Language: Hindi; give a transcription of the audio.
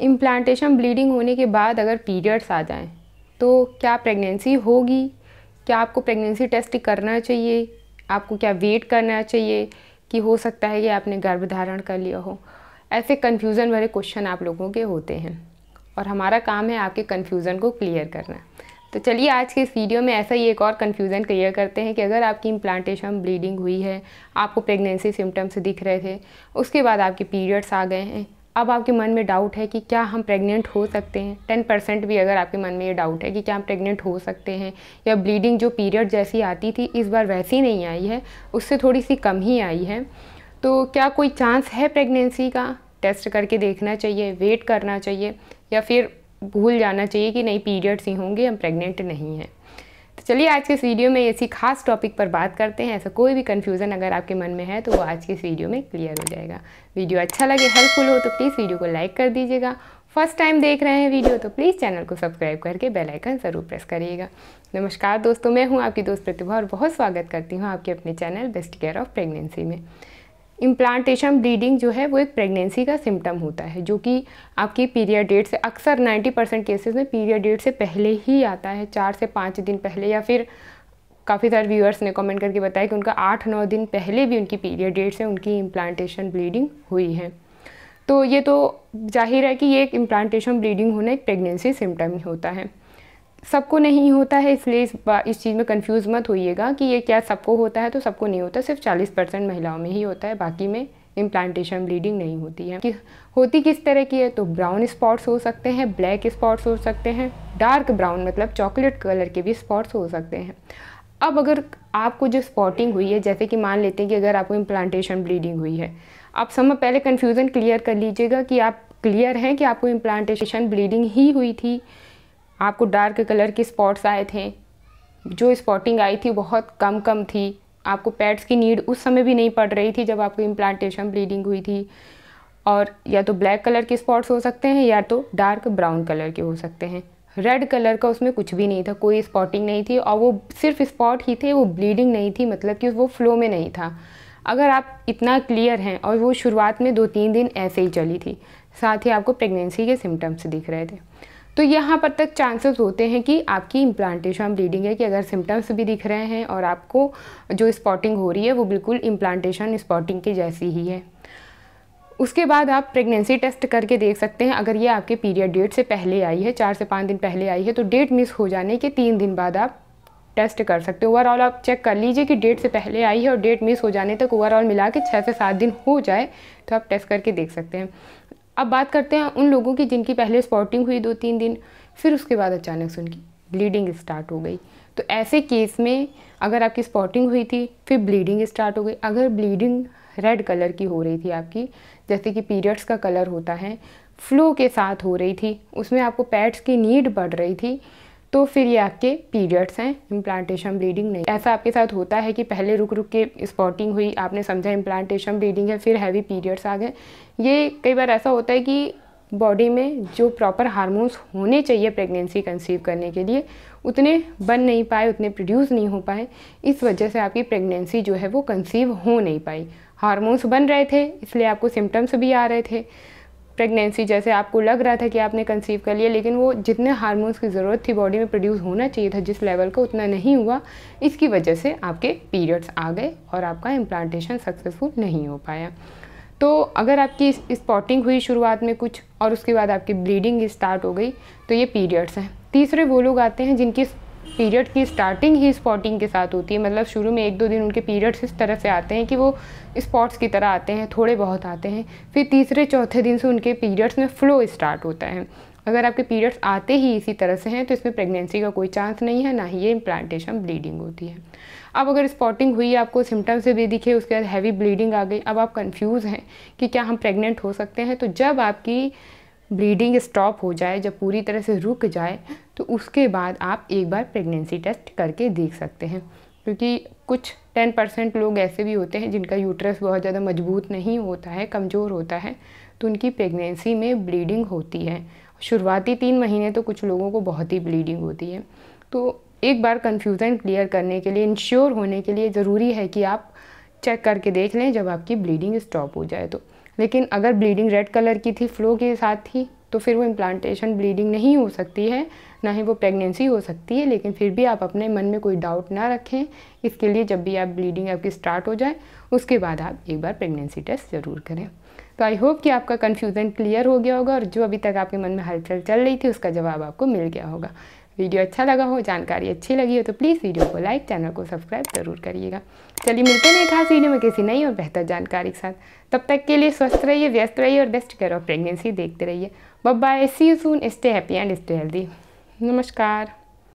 इम्प्लांटेशन ब्लीडिंग होने के बाद अगर पीरियड्स आ जाएं तो क्या प्रेगनेंसी होगी क्या आपको प्रेगनेंसी टेस्ट करना चाहिए आपको क्या वेट करना चाहिए कि हो सकता है कि आपने गर्भ धारण कर लिया हो ऐसे कन्फ्यूज़न भरे क्वेश्चन आप लोगों के होते हैं और हमारा काम है आपके कन्फ्यूज़न को क्लियर करना तो चलिए आज के इस वीडियो में ऐसा ही एक और कन्फ्यूज़न क्लियर करते हैं कि अगर आपकी इम्प्लांटेशन ब्लीडिंग हुई है आपको प्रेगनेंसी सिम्टम्स दिख रहे थे उसके बाद आपके पीरियड्स आ गए हैं अब आपके मन में डाउट है कि क्या हम प्रेग्नेंट हो सकते हैं टेन परसेंट भी अगर आपके मन में ये डाउट है कि क्या हम प्रेग्नेंट हो सकते हैं या ब्लीडिंग जो पीरियड जैसी आती थी इस बार वैसी नहीं आई है उससे थोड़ी सी कम ही आई है तो क्या कोई चांस है प्रेगनेंसी का टेस्ट करके देखना चाहिए वेट करना चाहिए या फिर भूल जाना चाहिए कि नहीं पीरियड्स ही होंगे हम प्रेग्नेंट नहीं हैं चलिए आज के इस वीडियो में इसी खास टॉपिक पर बात करते हैं ऐसा कोई भी कन्फ्यूज़न अगर आपके मन में है तो वो आज के इस वीडियो में क्लियर हो जाएगा वीडियो अच्छा लगे हेल्पफुल हो तो प्लीज़ वीडियो को लाइक कर दीजिएगा फर्स्ट टाइम देख रहे हैं वीडियो तो प्लीज़ चैनल को सब्सक्राइब करके बेल आइकन ज़रूर प्रेस करिएगा नमस्कार दोस्तों मैं हूँ आपकी दोस्त प्रतिभा और बहुत स्वागत करती हूँ आपके अपने channel best care of pregnancy में इम्प्लांटेशन ब्लीडिंग जो है वो एक प्रेगनेंसी का सिम्टम होता है जो कि आपकी पीरियड डेट से अक्सर 90 परसेंट केसेज में पीरियड डेट से पहले ही आता है चार से पाँच दिन पहले या फिर काफ़ी सारे व्यूअर्स ने कमेंट करके बताया कि उनका आठ नौ दिन पहले भी उनकी पीरियड डेट से उनकी इम्प्लांटेशन ब्लीडिंग हुई है तो ये तो जाहिर है कि ये एक इम्प्लांटेशन ब्लीडिंग होना एक प्रेगनेंसी सिम्टम ही होता है सबको नहीं होता है इसलिए इस इस चीज़ में कंफ्यूज मत होइएगा कि ये क्या सबको होता है तो सबको नहीं होता सिर्फ 40 परसेंट महिलाओं में ही होता है बाकी में इम्प्लांटेशन ब्लीडिंग नहीं होती है कि होती किस तरह की है तो ब्राउन स्पॉट्स हो सकते हैं ब्लैक स्पॉट्स हो सकते हैं डार्क ब्राउन मतलब चॉकलेट कलर के भी स्पॉट्स हो सकते हैं अब अगर आपको जो स्पॉटिंग हुई है जैसे कि मान लेते हैं कि अगर आपको इम्प्लांटेशन ब्लीडिंग हुई है आप समय पहले कन्फ्यूज़न क्लियर कर लीजिएगा कि आप क्लियर हैं कि आपको इम्प्लांटेशन ब्लीडिंग ही हुई थी आपको डार्क कलर के स्पॉट्स आए थे जो स्पॉटिंग आई थी बहुत कम कम थी आपको पैड्स की नीड उस समय भी नहीं पड़ रही थी जब आपको इम्प्लांटेशन ब्लीडिंग हुई थी और या तो ब्लैक कलर के स्पॉट्स हो सकते हैं या तो डार्क ब्राउन कलर के हो सकते हैं रेड कलर का उसमें कुछ भी नहीं था कोई स्पॉटिंग नहीं थी और वो सिर्फ स्पॉट ही थे वो ब्लीडिंग नहीं थी मतलब कि वो फ्लो में नहीं था अगर आप इतना क्लियर हैं और वो शुरुआत में दो तीन दिन ऐसे ही चली थी साथ ही आपको प्रेगनेंसी के सिम्टम्स दिख रहे थे तो यहाँ पर तक चांसेस होते हैं कि आपकी इम्प्लांटेशन ब्लीडिंग है कि अगर सिम्टम्स भी दिख रहे हैं और आपको जो स्पॉटिंग हो रही है वो बिल्कुल इम्प्लांटेशन स्पॉटिंग की जैसी ही है उसके बाद आप प्रेगनेंसी टेस्ट करके देख सकते हैं अगर ये आपके पीरियड डेट से पहले आई है चार से पाँच दिन पहले आई है तो डेट मिस हो जाने के तीन दिन बाद आप टेस्ट कर सकते हो ओवरऑल आप चेक कर लीजिए कि डेट से पहले आई है और डेट मिस हो जाने तक ओवरऑल मिला के छः से सात दिन हो जाए तो आप टेस्ट करके देख सकते हैं अब बात करते हैं उन लोगों की जिनकी पहले स्पॉटिंग हुई दो तीन दिन फिर उसके बाद अचानक से उनकी ब्लीडिंग स्टार्ट हो गई तो ऐसे केस में अगर आपकी स्पॉटिंग हुई थी फिर ब्लीडिंग स्टार्ट हो गई अगर ब्लीडिंग रेड कलर की हो रही थी आपकी जैसे कि पीरियड्स का कलर होता है फ्लू के साथ हो रही थी उसमें आपको पैड्स की नीड बढ़ रही थी तो फिर ये आपके पीरियड्स हैं इम्प्लांटेशन ब्लीडिंग नहीं ऐसा आपके साथ होता है कि पहले रुक रुक के स्पॉटिंग हुई आपने समझा इम्प्लांटेशन ब्लीडिंग है फिर हैवी पीरियड्स आ गए ये कई बार ऐसा होता है कि बॉडी में जो प्रॉपर हार्मोन्स होने चाहिए प्रेगनेंसी कंसीव करने के लिए उतने बन नहीं पाए उतने प्रोड्यूस नहीं हो पाए इस वजह से आपकी प्रेगनेंसी जो है वो कंसीव हो नहीं पाई हार्मोन्स बन रहे थे इसलिए आपको सिम्टम्स भी आ रहे थे प्रेगनेंसी जैसे आपको लग रहा था कि आपने कंसीव कर लिया लेकिन वो जितने हार्मोन्स की ज़रूरत थी बॉडी में प्रोड्यूस होना चाहिए था जिस लेवल का उतना नहीं हुआ इसकी वजह से आपके पीरियड्स आ गए और आपका इम्प्लांटेशन सक्सेसफुल नहीं हो पाया तो अगर आपकी स्पॉटिंग हुई शुरुआत में कुछ और उसके बाद आपकी ब्लीडिंग स्टार्ट हो गई तो ये पीरियड्स हैं तीसरे वो लोग आते हैं जिनकी पीरियड की स्टार्टिंग ही स्पॉटिंग के साथ होती है मतलब शुरू में एक दो दिन उनके पीरियड्स इस तरह से आते हैं कि वो स्पॉट्स की तरह आते हैं थोड़े बहुत आते हैं फिर तीसरे चौथे दिन से उनके पीरियड्स में फ्लो स्टार्ट होता है अगर आपके पीरियड्स आते ही इसी तरह से हैं तो इसमें प्रेगनेंसी का कोई चांस नहीं है ना ही ये इम्प्लांटेशन ब्लीडिंग होती है अब अगर स्पॉटिंग हुई आपको सिम्टम्स से भी दिखे उसके बाद हैवी ब्लीडिंग आ गई अब आप कंफ्यूज हैं कि क्या हम प्रेग्नेंट हो सकते हैं तो जब आपकी ब्लीडिंग स्टॉप हो जाए जब पूरी तरह से रुक जाए तो उसके बाद आप एक बार प्रेगनेंसी टेस्ट करके देख सकते हैं क्योंकि कुछ टेन परसेंट लोग ऐसे भी होते हैं जिनका यूट्रस बहुत ज़्यादा मजबूत नहीं होता है कमज़ोर होता है तो उनकी प्रेगनेंसी में ब्लीडिंग होती है शुरुआती तीन महीने तो कुछ लोगों को बहुत ही ब्लीडिंग होती है तो एक बार कन्फ्यूज़न क्लियर करने के लिए इंश्योर होने के लिए ज़रूरी है कि आप चेक करके देख लें जब आपकी ब्लीडिंग स्टॉप हो जाए तो लेकिन अगर ब्लीडिंग रेड कलर की थी फ्लो के साथ थी तो फिर वो इम्प्लांटेशन ब्लीडिंग नहीं हो सकती है ना ही वो प्रेगनेंसी हो सकती है लेकिन फिर भी आप अपने मन में कोई डाउट ना रखें इसके लिए जब भी आप ब्लीडिंग आपकी स्टार्ट हो जाए उसके बाद आप एक बार प्रेगनेंसी टेस्ट ज़रूर करें तो आई होप कि आपका कन्फ्यूज़न क्लियर हो गया होगा और जो अभी तक आपके मन में हलचल चल रही थी उसका जवाब आपको मिल गया होगा वीडियो अच्छा लगा हो जानकारी अच्छी लगी हो तो प्लीज़ वीडियो को लाइक चैनल को सब्सक्राइब ज़रूर करिएगा चलिए मिलते हैं खास वीडियो में किसी नई और बेहतर जानकारी के साथ तब तक के लिए स्वस्थ रहिए व्यस्त रहिए और बेस्ट केयर ऑफ प्रेगनेंसी देखते रहिए बब bye see you soon stay happy and stay healthy नमस्कार